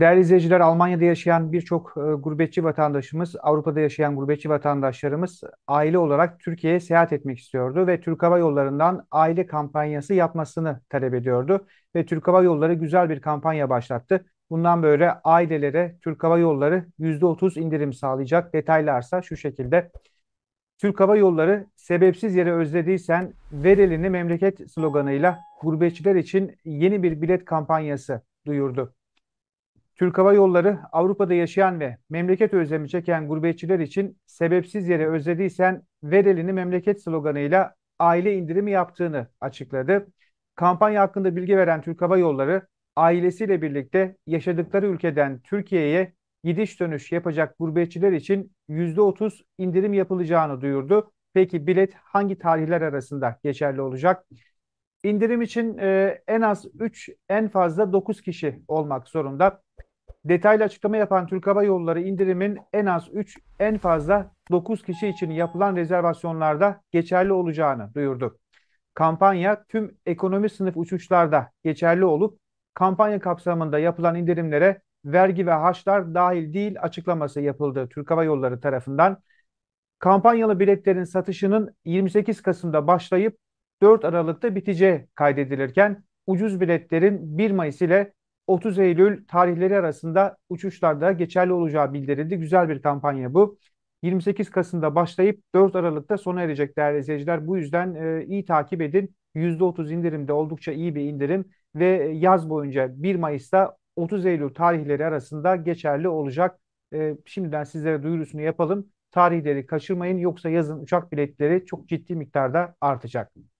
Değerli izleyiciler, Almanya'da yaşayan birçok e, gurbetçi vatandaşımız, Avrupa'da yaşayan gurbetçi vatandaşlarımız aile olarak Türkiye'ye seyahat etmek istiyordu ve Türk Hava Yolları'ndan aile kampanyası yapmasını talep ediyordu. Ve Türk Hava Yolları güzel bir kampanya başlattı. Bundan böyle ailelere Türk Hava Yolları %30 indirim sağlayacak. Detaylarsa şu şekilde. Türk Hava Yolları sebepsiz yere özlediysen ver elini memleket sloganıyla gurbetçiler için yeni bir bilet kampanyası duyurdu. Türk Hava Yolları Avrupa'da yaşayan ve memleket özlemi çeken gurbetçiler için sebepsiz yere özlediysen ver elini memleket sloganıyla aile indirimi yaptığını açıkladı. Kampanya hakkında bilgi veren Türk Hava Yolları ailesiyle birlikte yaşadıkları ülkeden Türkiye'ye gidiş dönüş yapacak gurbetçiler için %30 indirim yapılacağını duyurdu. Peki bilet hangi tarihler arasında geçerli olacak? İndirim için e, en az 3 en fazla 9 kişi olmak zorunda. Detaylı açıklama yapan Türk Hava Yolları indirimin en az 3, en fazla 9 kişi için yapılan rezervasyonlarda geçerli olacağını duyurdu. Kampanya tüm ekonomi sınıf uçuşlarda geçerli olup kampanya kapsamında yapılan indirimlere vergi ve harçlar dahil değil açıklaması yapıldı Türk Hava Yolları tarafından. Kampanyalı biletlerin satışının 28 Kasım'da başlayıp 4 Aralık'ta biteceği kaydedilirken ucuz biletlerin 1 Mayıs ile 30 Eylül tarihleri arasında uçuşlarda geçerli olacağı bildirildi. Güzel bir kampanya bu. 28 Kasım'da başlayıp 4 Aralık'ta sona erecek değerli izleyiciler. Bu yüzden e, iyi takip edin. %30 indirimde oldukça iyi bir indirim ve yaz boyunca 1 Mayıs'ta 30 Eylül tarihleri arasında geçerli olacak. E, şimdiden sizlere duyurusunu yapalım. Tarihleri kaçırmayın yoksa yazın uçak biletleri çok ciddi miktarda artacak.